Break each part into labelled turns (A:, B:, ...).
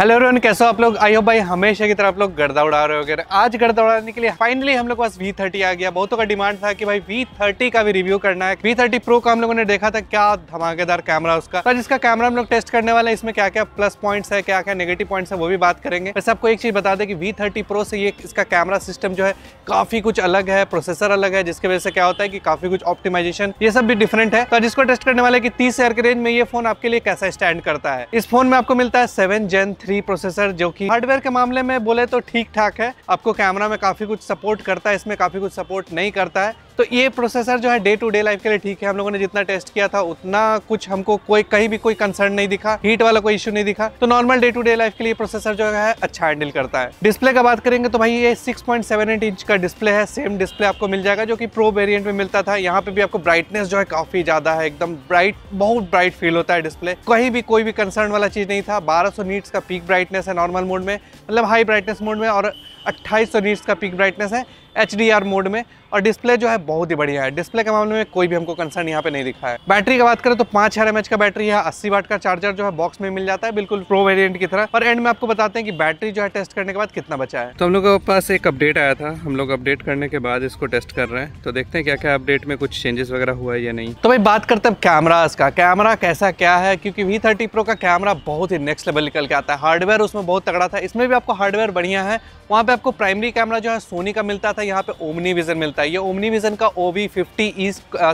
A: hello रोन कैसे हो आप लोग आई हो भाई हमेशा की तरह आप लोग गर्दा उड़ा रहे हो गए आज गर्दा उड़ाने के लिए फाइनली हम लोग पास वी थर्टी आ गया बहुतों का डिमांड था कि भाई वी थर्टी का भी रिव्यू करना है वी थर्टी प्रो का हम लोगों ने देखा था क्या धमाकेदार कैमरा उसका तो जिसका कैमरा हम लोग टेस्ट करने वाला इसमें क्या क्या प्लस पॉइंट्स है क्या क्या नेगेटिव पॉइंट है वो भी बात करेंगे वैसे आपको एक चीज बता दें कि वी थर्टी प्रो से ये इसका कैमरा सिस्टम जो है काफी कुछ अलग है प्रोसेसर अलग है जिसकी वजह से क्या होता है कि काफी कुछ ऑप्टिमाइजेशन ये सब भी डिफरेंट है तो जिसको टेस्ट करने वाला है तीस हजार के रेंज में ये फोन आपके लिए कैसा स्टैंड करता है इस फोन में आपको मिलता है सेवन जेन थ्री प्रोसेसर जो कि हार्डवेयर के मामले में बोले तो ठीक ठाक है आपको कैमरा में काफ़ी कुछ सपोर्ट करता है इसमें काफ़ी कुछ सपोर्ट नहीं करता है तो ये प्रोसेसर जो है डे टू डे लाइफ के लिए ठीक है हम लोगों ने जितना टेस्ट किया था उतना कुछ हमको कोई कहीं भी कोई कंसर्न नहीं दिखा हीट वाला कोई इशू नहीं दिखा तो normal day to day life के लिए प्रोसेसर जो है अच्छा हैंडल करता है डिस्प्ले का बात करेंगे तो भाई ये 6.78 इंच का डिस्प्ले है सेम डिस्प्ले आपको मिल जाएगा जो कि प्रो वेरियंट में मिलता था यहाँ पे भी आपको ब्राइटनेस जो है काफी ज्यादा है एकदम ब्राइट बहुत ब्राइट फील होता है डिस्प्ले कहीं भी कोई भी कंसर्न वाला चीज नहीं था बारह सौ नीट्स का पीक ब्राइटनेस है नॉर्मल मोड में मतलब हाई ब्राइटनेस मोड में और 2800 सौ नीट्स का पीक ब्राइटनेस है एच मोड में और डिस्प्ले जो है बहुत ही बढ़िया है डिस्प्ले के मामले में कोई भी हमको कंसर्न यहाँ पे नहीं दिखा है बैटरी की बात करें तो पाँच हजार का बैटरी है अस्सी वाट का चार्जर जो है बॉक्स में मिल जाता है बिल्कुल प्रो वेरियंट की तरह और एंड में आपको बताते हैं कि बैटरी जो है टेस्ट करने के बाद कितना बचा है तो हम लोग के पास एक अपडेट आया था हम लोग अपडेट करने के बाद इसको टेस्ट कर रहे हैं तो देखते हैं क्या क्या अपडेट में कुछ चेंजेस वगैरह हुआ है या नहीं तो भाई बात करते हैं कैमराज का कैमरा कैसा क्या है क्योंकि वी थर्टी प्रो का कैमरा बहुत ही नेक्स्ट लेवल निकल के आता है हार्डवेयर उसमें बहुत तगड़ा था इसमें भी आपको हार्डवेयर बढ़िया है वहाँ पे आपको प्राइमरी कैमरा जो है सोनी का मिलता था यहाँ पे ओमनी विजन मिलता है ये ओमनी विजन का ओवी फिफ्टी ई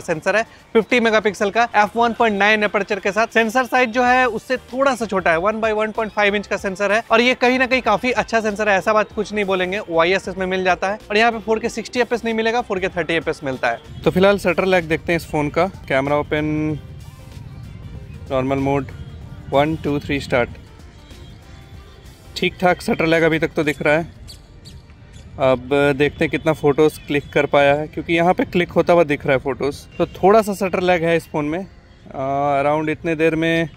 A: सेंसर है 50 मेगापिक्सल का F one point nine aperture के साथ सेंसर साइज जो है उससे थोड़ा सा छोटा है one by one point five inch का सेंसर है और ये कहीं ना कहीं काफी अच्छा सेंसर है ऐसा बात कुछ नहीं बोलेंगे वाई आई एस में मिल जाता है और यहाँ पे फोर के सिक्सटी एफ नहीं मिलेगा फोर के थर्टी एफ मिलता है तो फिलहाल सटर लैक देखते हैं इस फोन का camera open normal mode one two three start ठीक ठाक सटर लैग अभी तक तो दिख रहा है अब देखते हैं कितना फ़ोटोज़ क्लिक कर पाया है क्योंकि यहाँ पे क्लिक होता हुआ दिख रहा है फ़ोटोज़ तो थोड़ा सा सटर लैग है इस फ़ोन में अराउंड इतने देर में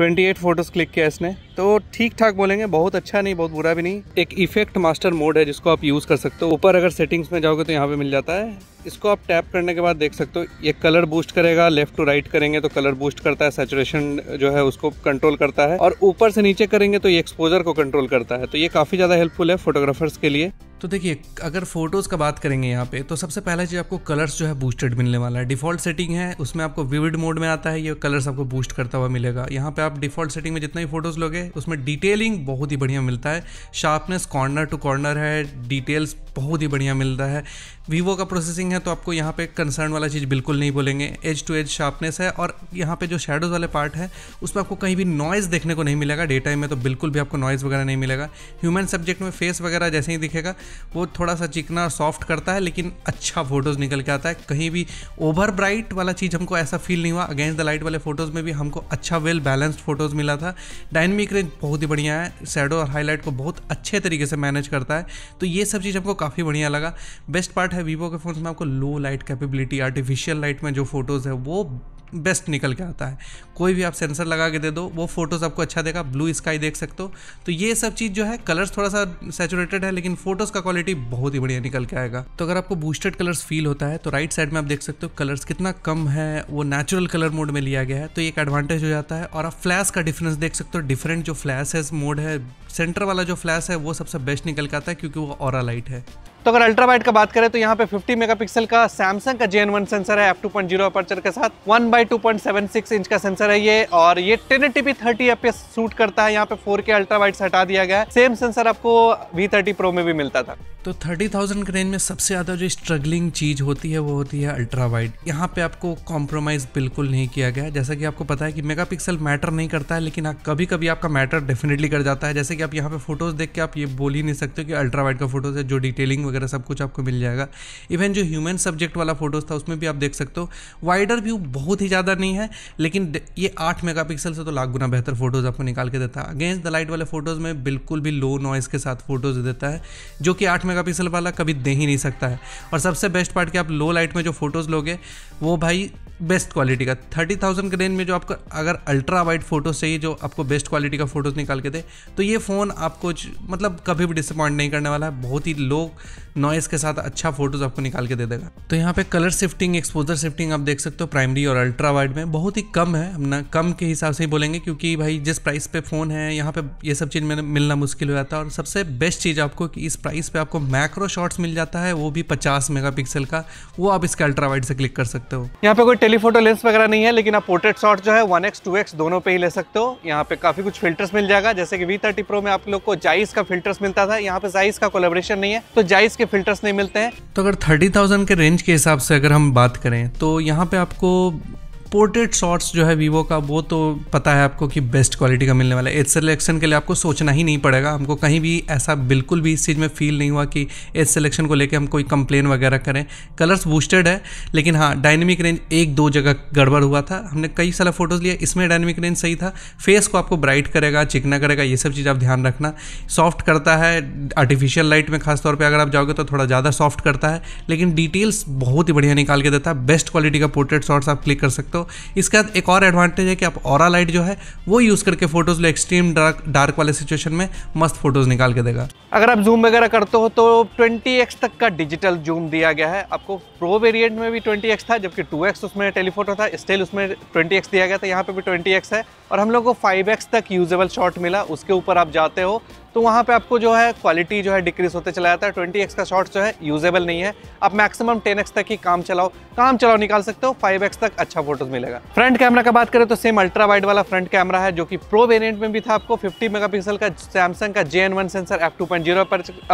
A: 28 फ़ोटोज़ क्लिक किया इसने तो ठीक ठाक बोलेंगे बहुत अच्छा नहीं बहुत बुरा भी नहीं एक इफेक्ट मास्टर मोड है जिसको आप यूज़ कर सकते हो ऊपर अगर सेटिंग्स में जाओगे तो यहाँ पे मिल जाता है इसको आप टैप करने के बाद देख सकते हो ये कलर बूस्ट करेगा लेफ्ट टू राइट करेंगे तो कलर बूस्ट करता है सेचुरेशन जो है उसको कंट्रोल करता है और ऊपर से नीचे करेंगे तो ये एक्सपोजर को कंट्रोल करता है तो ये काफ़ी ज़्यादा हेल्पफुल है फोटोग्राफर्स के लिए तो देखिए अगर फोटोज़ का बात करेंगे यहाँ पे तो सबसे पहला चीज़ आपको कलर्स जो है बूस्टेड मिलने वाला है डिफॉल्ट सेटिंग है उसमें आपको विविड मोड में आता है ये कलर्स आपको बूस्ट करता हुआ मिलेगा यहाँ पे आप डिफॉल्ट सेटिंग में जितना भी फोटोज़ लोगे तो उसमें डिटेलिंग बहुत ही बढ़िया मिलता है शार्पनेस कॉर्नर टू कॉर्नर है डिटेल्स बहुत ही बढ़िया मिल रहा है वीवो का प्रोसेसिंग है तो आपको यहाँ पे कंसर्न वाला चीज़ बिल्कुल नहीं बोलेंगे एज टू एज शार्पनेस है और यहाँ पे जो शेडोज़ वाले पार्ट है उसमें आपको कहीं भी नॉइज़ देखने को नहीं मिलेगा डे टाइम में तो बिल्कुल भी आपको नॉइज़ वगैरह नहीं मिलेगा ह्यूमन सब्जेक्ट में फेस वगैरह जैसे ही दिखेगा वो थोड़ा सा चिकना और सॉफ्ट करता है लेकिन अच्छा फोटोज़ निकल के आता है कहीं भी ओवर ब्राइट वाला चीज़ हमको ऐसा फील नहीं हुआ अगेंस्ट द लाइट वाले फोटोज़ में भी हमको अच्छा वेल बैलेंस्ड फोटोज़ मिला था डायनमिक रेंज बहुत ही बढ़िया है शेडो और हाईलाइट को बहुत अच्छे तरीके से मैनेज करता है तो ये सब चीज़ हमको काफ़ी बढ़िया लगा बेस्ट पार्ट है वीवो के फ़ोन में आपको low light capability artificial light में जो फोटोज़ है वो बेस्ट निकल के आता है कोई भी आप सेंसर लगा के दे दो वो फोटोज़ आपको अच्छा देगा ब्लू स्काई देख सकते हो तो ये सब चीज़ जो है कलर्स थोड़ा सा सेचुरेटेड है लेकिन फोटोज़ का क्वालिटी बहुत ही बढ़िया निकल के आएगा तो अगर आपको बूस्टेड कलर्स फील होता है तो राइट साइड में आप देख सकते हो कलर्स कितना कम है वो नेचुरल कलर मोड में लिया गया है तो एक एडवांटेज हो जाता है और आप फ्लैश का डिफरेंस देख सकते हो डिफरेंट जो फ्लैश है मोड है सेंटर वाला जो फ्लैश है वो सबसे बेस्ट निकल के आता है क्योंकि वो और लाइट है तो अगर अल्ट्रा का बात करें तो यहाँ पे 50 मेगापिक्सल का सैमसंग का जेन वन सेंसर है F two point zero aperture के साथ one by two point seven six inch का सेंसर है ये और ये ten P thirty F shoot करता है यहाँ पे फोर के अल्ट्रा से हटा दिया गया है सेम सेंसर आपको वी थर्टी प्रो में भी मिलता था तो थर्टी थाउजेंड के रेंज में सबसे ज़्यादा जो स्ट्रगलिंग चीज़ होती है वो होती है अल्ट्रा वाइड यहाँ पे आपको कॉम्प्रोमाइज़ बिल्कुल नहीं किया गया जैसा कि आपको पता है कि मेगापिक्सल मैटर नहीं करता है लेकिन आप कभी कभी आपका मैटर डेफिनेटली कर जाता है जैसे कि आप यहाँ पे फोटोज़ देख के आप ये बोल ही नहीं सकते कि अल्ट्रा वाइड का फोटोज़ है जो डिटेलिंग वगैरह सब कुछ आपको मिल जाएगा इवन जो ह्यूमन सब्जेक्ट वाला फोटोज़ था उसमें भी आप देख सकते हो वाइडर व्यू बहुत ही ज़्यादा नहीं है लेकिन ये आठ मेगा से तो लाख गुना बेहतर फोटोज़ आपको निकाल के देता है अगेंस्ट द लाइट वाले फोटोज़ में बिल्कुल भी लो नॉइज़ के साथ फोटोज़ देता है जो कि आठ मेगा मेगापिक्सल वाला कभी दे ही नहीं सकता है और सबसे बेस्ट पार्ट कि आप लो लाइट में जो फोटोज़ लोगे वो भाई बेस्ट क्वालिटी का थर्टी थाउजेंड के रेंज में जो आपको अगर अल्ट्रा वाइड फोटोज़ चाहिए जो आपको बेस्ट क्वालिटी का फोटोज़ निकाल के दे तो ये फ़ोन आपको मतलब कभी भी डिसअपॉइंट नहीं करने वाला है बहुत ही लो नॉइज़ के साथ अच्छा फोटोज़ आपको निकाल के दे देगा तो यहाँ पे कलर शिफ्टिंग एक्सपोजर शिफ्टिंग आप देख सकते हो प्राइमरी और अल्ट्रा वाइड में बहुत ही कम है ना कम के हिसाब से ही बोलेंगे क्योंकि भाई जिस प्राइस पे फ़ोन है यहाँ पे ये सब चीज़ मिलना मुश्किल हो जाता है और सबसे बेस्ट चीज़ आपको कि इस प्राइस पे आपको मैक्रो शॉट्स मिल जाता है वो भी 50 मेगापिक्सल का वो आप इसके अल्ट्रा वाइड से क्लिक कर सकते हो यहाँ पे कोई टेलीफोटो लेंस वगैरह नहीं है लेकिन आप पोर्ट्रेट शॉट जो है 1x 2x दोनों पे ही ले सकते हो यहाँ पे काफी कुछ फिल्टर्स मिल जाएगा जैसे कि वी थर्टी में आप लोग को जाइस का फिल्टर्स मिलता था यहाँ पे जाइस का कोलेबोरेशन नहीं है तो जाइस के फिल्टर्स नहीं मिलते हैं तो अगर थर्टी के रेंज के हिसाब से अगर हम बात करें तो यहाँ पे आपको पोर्ट्रेट शॉट्स जो है वीवो का वो तो पता है आपको कि बेस्ट क्वालिटी का मिलने वाला है एज सिलेक्शन के लिए आपको सोचना ही नहीं पड़ेगा हमको कहीं भी ऐसा बिल्कुल भी इस चीज़ में फील नहीं हुआ कि एज सेलेक्शन को लेकर हम कोई कंप्लेन वगैरह करें कलर्स बूस्टेड है लेकिन हाँ डायनेमिक रेंज एक दो जगह गड़बड़ हुआ था हमने कई सारा फोटोज़ लिया इसमें डायनेमिक रेंज सही था फेस को आपको ब्राइट करेगा चिकना करेगा ये सब चीज़ आप ध्यान रखना सॉफ्ट करता है आर्टिफिशियल लाइट में खासतौर पर अगर आप जाओगे तो थोड़ा ज़्यादा सॉफ्ट करता है लेकिन डिटेल्स बहुत ही बढ़िया निकाल के देता है बेस्ट क्वालिटी का पोर्ट्रेट शॉट्स आप क्लिक कर सकते हो सकते हो इसका एक और एडवांटेज है कि आप और लाइट जो है वो यूज़ करके फोटोज़ लो एक्सट्रीम डार्क डार्क वाले सिचुएशन में मस्त फोटोज़ निकाल के देगा अगर आप जूम वगैरह करते हो तो ट्वेंटी तक का डिजिटल जूम दिया गया है आपको प्रो वेरियंट में भी ट्वेंटी था जबकि टू उसमें टेलीफोटो था स्टिल उसमें ट्वेंटी दिया गया था यहाँ पे भी ट्वेंटी है और हम लोग को फाइव तक यूजेबल शॉट मिला उसके ऊपर आप जाते हो तो वहाँ पे आपको जो है क्वालिटी जो है डिक्रीज होते चला जाता है ट्वेंटी एक्स का शॉर्ट्स जो है यूजेबल नहीं है आप मैक्सिमम टेन एक्स तक ही काम चलाओ काम चलाओ निकाल सकते हो फाइव एक्स तक अच्छा फोटोज मिलेगा फ्रंट कैमरा का बात करें तो सेम अल्ट्रा वाइड वाला फ्रंट कैमरा है जो कि प्रो वेरियंट में भी था आपको फिफ्टी मेगा का सैमसंग का J sensor F two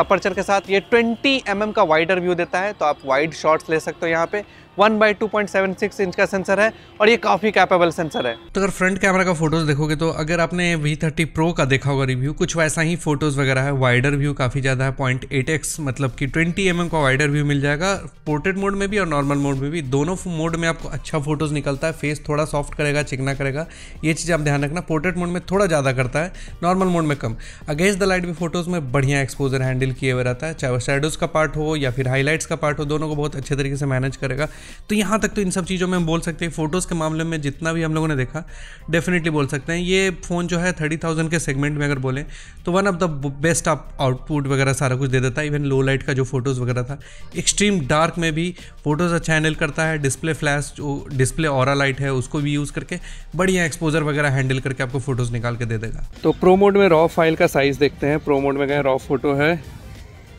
A: aperture के साथ ये ट्वेंटी एम mm का वाइडर व्यू देता है तो आप वाइड शॉर्ट्स ले सकते हो यहाँ पे one by two point seven six inch का सेंसर है और ये काफ़ी कैपेबल सेंसर है तो अगर फ्रंट कैमरा का फोटोज़ देखोगे तो अगर आपने वी थर्टी प्रो का देखा होगा रिव्यू कुछ वैसा ही फोटोज़ वगैरह है वाइडर व्यू काफ़ी ज़्यादा है पॉइंट एट एक्स मतलब कि ट्वेंटी एम mm का वाइडर व्यू मिल जाएगा पोर्ट्रेट मोड में भी और नॉर्मल मोड में भी दोनों मोड में आपको अच्छा फोटोज़ निकलता है फेस थोड़ा सॉफ्ट करेगा चिकना करेगा ये चीज़ आप ध्यान रखना पोर्ट्रेट मोड में थोड़ा ज़्यादा करता है नॉर्मल मोड में कम अगेंस्ट द लाइट भी फोटोज़ में बढ़िया एक्सपोजर हैंडल किए हुए रहता है चाहे वो शेडोज़ का पार्ट हो या फिर हाईलाइट्स का पार्ट हो दोनों को बहुत अच्छे तरीके से मैनेज करेगा तो यहाँ तक तो इन सब चीज़ों में हम बोल सकते हैं फ़ोटोज़ के मामले में जितना भी हम लोगों ने देखा डेफिनेटली बोल सकते हैं ये फ़ोन जो है थर्टी थाउजेंड के सेगमेंट में अगर बोलें तो वन ऑफ द बेस्ट आप आउटपुट वगैरह सारा कुछ दे देता है इवन लो लाइट का जो फोटोज़ वगैरह था एक्सट्रीम डार्क में भी फोटोज़ अच्छा हैंडल करता है डिस्प्ले फ्लैश जो डिस्प्ले और लाइट है उसको भी यूज़ करके बढ़िया एक्सपोजर वगैरह हैंडल करके आपको फोटोज़ निकाल के दे देगा तो प्रो मोड में रॉ फाइल का साइज़ देखते हैं प्रो मोड में गए रॉ फोटो है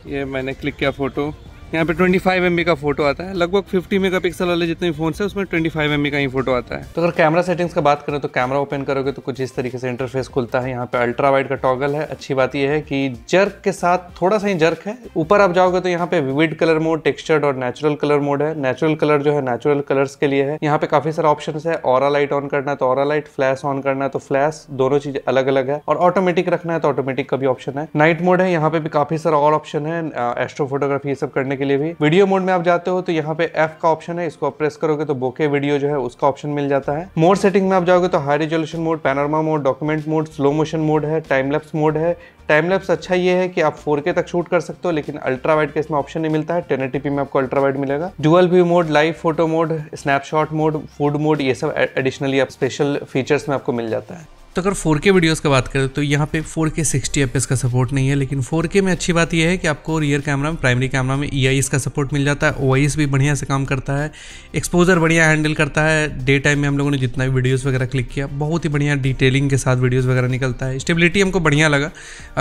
A: ये मैंने क्लिक किया फ़ोटो यहाँ पे 25 फाइव एम का फोटो आता है लगभग 50 मेगापिक्सल वाले जितने भी फोन है उसमें 25 फाइव का ही फोटो आता है तो अगर कैमरा सेटिंग्स का बात करें तो कैमरा ओपन करोगे तो कुछ इस तरीके से इंटरफेस खुलता है यहाँ पे अल्ट्रा वाइड का टॉगल है अच्छी बात यह है कि जर्क के साथ थोड़ा सा ही जर्क है ऊपर आप जाओगे तो यहाँ पे विविड कलर मोड टेक्सचर्ड और नेचुरल कलर मोड है नेचुरल कलर जो है नेचुरल कलर के लिए है यहाँ पे काफी सारे ऑप्शन है ऑरा लाइट ऑन करना है तो ऑरा लाइट फ्लैश ऑन करना है तो फ्लैश दोनों चीज अलग अलग है और ऑटोमेटिक रखना है तो ऑटोमेटिक का भी ऑप्शन है नाइट मोड है यहाँ पे भी काफी सारा और ऑप्शन है एस्ट्रो फोटोग्राफी ये सब करने के के लिए भी वीडियो मोड में आप जाते हो तो यहाँ पे एफ का ऑप्शन है इसको प्रेस करोगे तो बोके वीडियो जो है उसका ऑप्शन मिल जाता है मोड सेटिंग में आप जाओगे तो high resolution mode panorama mode document mode slow motion mode है टाइम लेप्स मोड है टाइम लेप्स अच्छा ये है कि आप 4K तक शूट कर सकते हो लेकिन अल्ट्रा वाइड का इसमें ऑप्शन नहीं मिलता है टेन में आपको अल्ट्रा वाइड मिलेगा dual view mode live photo mode snapshot mode food mode ये सब एडिशनली आप स्पेशल फीचर्स में आपको मिल जाता है तो अगर 4K वीडियोस का बात करें तो यहाँ पे 4K 60 fps का सपोर्ट नहीं है लेकिन 4K में अच्छी बात यह है कि आपको रियर कैमरा में प्राइमरी कैमरा में ई e का सपोर्ट मिल जाता है ओ भी बढ़िया से काम करता है एक्सपोजर बढ़िया हैंडल करता है डे टाइम में हम लोगों ने जितना भी वीडियोज़ वगैरह क्लिक किया बहुत ही बढ़िया डिटेलिंग के साथ वीडियोज़ वगैरह निकलता है स्टेबिलिटी हमको बढ़िया लगा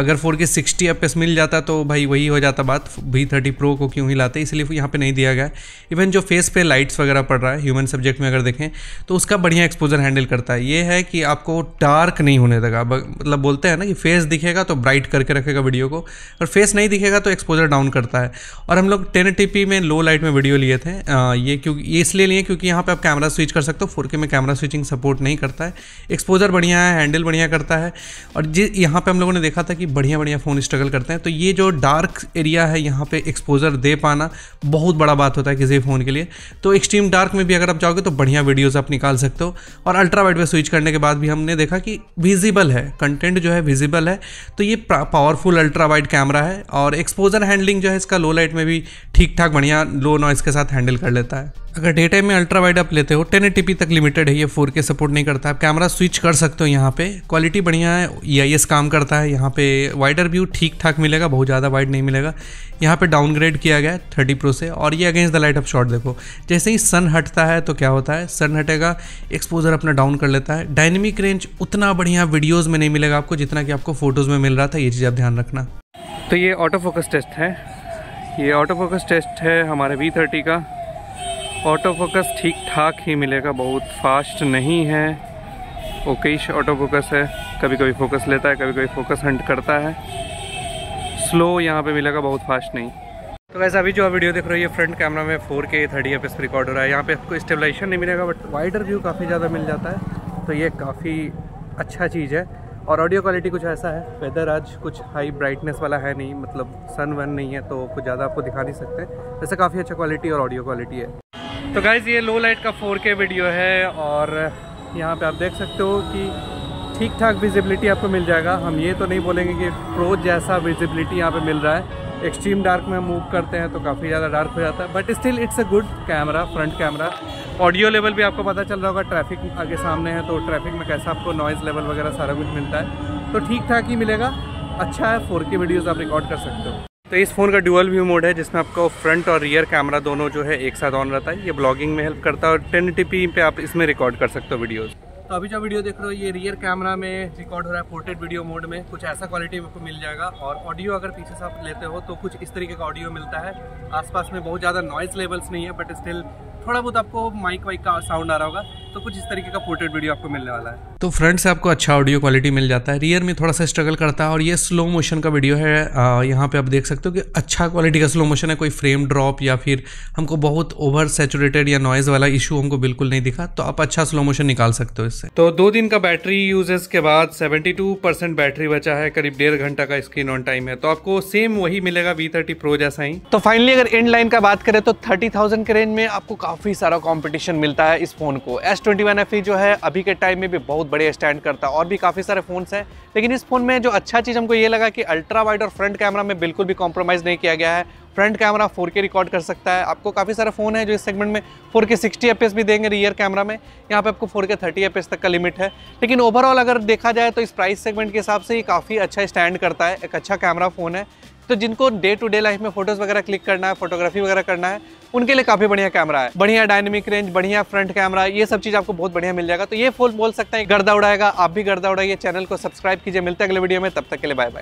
A: अगर फोर के सिक्सटी मिल जाता तो भाई वही हो जाता बात वी थर्टी प्रो को क्यों ही लाते इसलिए यहाँ पर नहीं दिया गया इवन जो फेस पे लाइट्स वगैरह पड़ रहा है ह्यूमन सब्जेक्ट में अगर देखें तो उसका बढ़िया एक्सपोजर हैंडल करता है ये है कि आपको डार्क डार्क नहीं होने देगा मतलब बोलते हैं ना कि फेस दिखेगा तो ब्राइट करके रखेगा वीडियो को और फेस नहीं दिखेगा तो एक्सपोजर डाउन करता है और हम लोग टेन में लो लाइट में वीडियो लिए थे आ, ये क्योंकि ये इसलिए लिए क्योंकि यहाँ पर आप कैमरा स्विच कर सकते हो फोर में कैमरा स्विचिंग सपोर्ट नहीं करता है एक्सपोजर बढ़िया है हैंडल बढ़िया करता है और जिस यहाँ पर हम लोगों ने देखा था कि बढ़िया बढ़िया फ़ोन स्ट्रगल करते हैं तो ये जो डार्क एरिया है यहाँ पर एक्सपोजर दे पाना बहुत बड़ा बात होता है किसी फ़ोन के लिए तो एक्सट्रीम डार्क में भी अगर आप जाओगे तो बढ़िया वीडियोज़ आप निकाल सकते हो और अल्ट्रा वाइड पर स्विच करने के बाद भी हमने देखा कि कि विजिबल है कंटेंट जो है विजिबल है तो ये पावरफुल अल्ट्रा वाइड कैमरा है और एक्सपोजर हैंडलिंग जो है इसका लो लाइट में भी ठीक ठाक बढ़िया लो नॉइज़ के साथ हैंडल कर लेता है अगर डे टाइम में अल्ट्रा वाइड आप लेते हो टेन तक लिमिटेड है ये फोर के सपोर्ट नहीं करता आप कैमरा स्विच कर सकते हो यहाँ पे क्वालिटी बढ़िया है ई e काम करता है यहाँ पे वाइडर व्यू ठीक ठाक मिलेगा बहुत ज़्यादा वाइड नहीं मिलेगा यहाँ पे डाउनग्रेड किया गया है थर्टी प्रो से और ये against the light of shot देखो जैसे ही सन हटता है तो क्या होता है सन हटेगा एक्सपोजर अपना डाउन कर लेता है डायनेमिक रेंज उतना उतना बढ़िया वीडियोस में नहीं मिलेगा आपको जितना कि आपको फ़ोटोज़ में मिल रहा था ये चीज़ आप ध्यान रखना तो ये ऑटो फोकस टेस्ट है ये ऑटो फोकस टेस्ट है हमारे वी थर्टी का ऑटो फोकस ठीक ठाक ही मिलेगा बहुत फास्ट नहीं है ओकेश ऑटो फोकस है कभी कभी फोकस लेता है कभी कभी फोकस हंट करता है स्लो यहाँ पे मिलेगा बहुत फास्ट नहीं तो वैसे अभी जो आप वीडियो देख रहे हो ये फ्रंट कैमरा में फोर के थर्टी एफ रिकॉर्ड हो रहा है यहाँ पे आपको स्टेबलाइजेशन नहीं मिलेगा बट वाइडर व्यू काफ़ी ज़्यादा मिल जाता है तो ये काफ़ी अच्छा चीज़ है और ऑडियो क्वालिटी कुछ ऐसा है वेदर आज कुछ हाई ब्राइटनेस वाला है नहीं मतलब सन वन नहीं है तो कुछ ज़्यादा आपको दिखा नहीं सकते वैसे काफ़ी अच्छा क्वालिटी और ऑडियो क्वालिटी है तो गाइज़ ये लो लाइट का 4K वीडियो है और यहाँ पे आप देख सकते हो कि ठीक ठाक विजिबिलिटी आपको मिल जाएगा हम ये तो नहीं बोलेंगे कि प्रो जैसा विजिबिलिटी यहाँ पर मिल रहा है एक्सट्रीम डार्क में मूव करते हैं तो काफ़ी ज़्यादा डार्क हो जाता है but still it's a good camera front camera audio level भी आपको पता चल रहा होगा ट्रैफिक आगे सामने है तो ट्रैफिक में कैसा आपको नॉइज़ लेवल वगैरह सारा कुछ मिलता है तो ठीक ठाक ही मिलेगा अच्छा है फोर के वीडियोज़ आप रिकॉर्ड कर सकते हो तो इस फ़ोन का ड्यूअल व्यू मोड है जिसमें आपको फ्रंट और रियर कैमरा दोनों जो है एक साथ ऑन रहता है ये ब्लॉगिंग में हेल्प करता है और टेन टीपी पे आप इसमें रिकॉर्ड कर सकते हो वीडियोज़ तो अभी जो वीडियो देख रहे हो ये रियर कैमरा में रिकॉर्ड हो रहा है पोर्ट्रेट वीडियो मोड में कुछ ऐसा क्वालिटी आपको मिल जाएगा और ऑडियो अगर पीछे से आप लेते हो तो कुछ इस तरीके का ऑडियो मिलता है आसपास में बहुत ज़्यादा नॉइज़ लेवल्स नहीं है बट स्टिल थोड़ा बहुत आपको माइक वाइक का साउंड आ रहा होगा तो कुछ इस तरीके का पोर्ट्रेट वीडियो आपको मिलने वाला है तो फ्रंट से आपको अच्छा ऑडियो क्वालिटी मिल जाता है रियर में थोड़ा सा स्ट्रगल करता है और ये स्लो मोशन का वीडियो है यहाँ पे आप देख सकते हो कि अच्छा क्वालिटी का स्लो मोशन है कोई फ्रेम ड्रॉप या फिर हमको बहुत ओवर सेचुरेटेड या नॉइज वाला इशू हमको बिल्कुल नहीं दिखा तो आप अच्छा स्लो मोशन निकाल सकते हो इससे तो दो दिन का बैटरी यूजेस के बाद सेवेंटी बैटरी बचा है करीब डेढ़ घंटा का स्क्रीन ऑन टाइम है तो आपको सेम वही मिलेगा वी थर्टी जैसा ही तो फाइनली अगर एंड लाइन का बात करें तो थर्टी के रेंज में आपको काफी सारा कॉम्पिटिशन मिलता है इस फोन को S twenty one F E जो है अभी के टाइम में भी बहुत बढ़िया स्टैंड करता है और भी काफ़ी सारे फ़ोन्स हैं लेकिन इस फ़ोन में जो अच्छा चीज़ हमको ये लगा कि अल्ट्रा वाइड और फ्रंट कैमरा में बिल्कुल भी कॉम्प्रोमाइज़ नहीं किया गया है फ्रंट कैमरा 4K रिकॉर्ड कर सकता है आपको काफ़ी सारे फ़ोन है जो इस सेगमेंट में 4K 60 fps भी देंगे रियर कैमरा में यहाँ पे आपको 4K 30 fps तक का लिमिट है लेकिन ओवरऑल अगर देखा जाए तो इस प्राइस सेगमेंट के हिसाब से ये काफ़ी अच्छा स्टैंड करता है एक अच्छा कैमरा फ़ोन है तो जिनको डे टू डे लाइफ में फोटोज वगैरह क्लिक करना है फोटोग्राफी वगैरह करना है उनके लिए काफी बढ़िया कैमरा है बढ़िया डायनेमिक रेंज बढ़िया फ्रंट कैमरा ये सब चीज आपको बहुत बढ़िया मिल जाएगा तो ये फोन बोल सकते हैं गर्दा उड़ाएगा आप भी गर्दा उड़ाइए चैनल को सब्सक्राइब कीजिए मिलते हैं अगले वीडियो में तब तक के लिए बाय बाय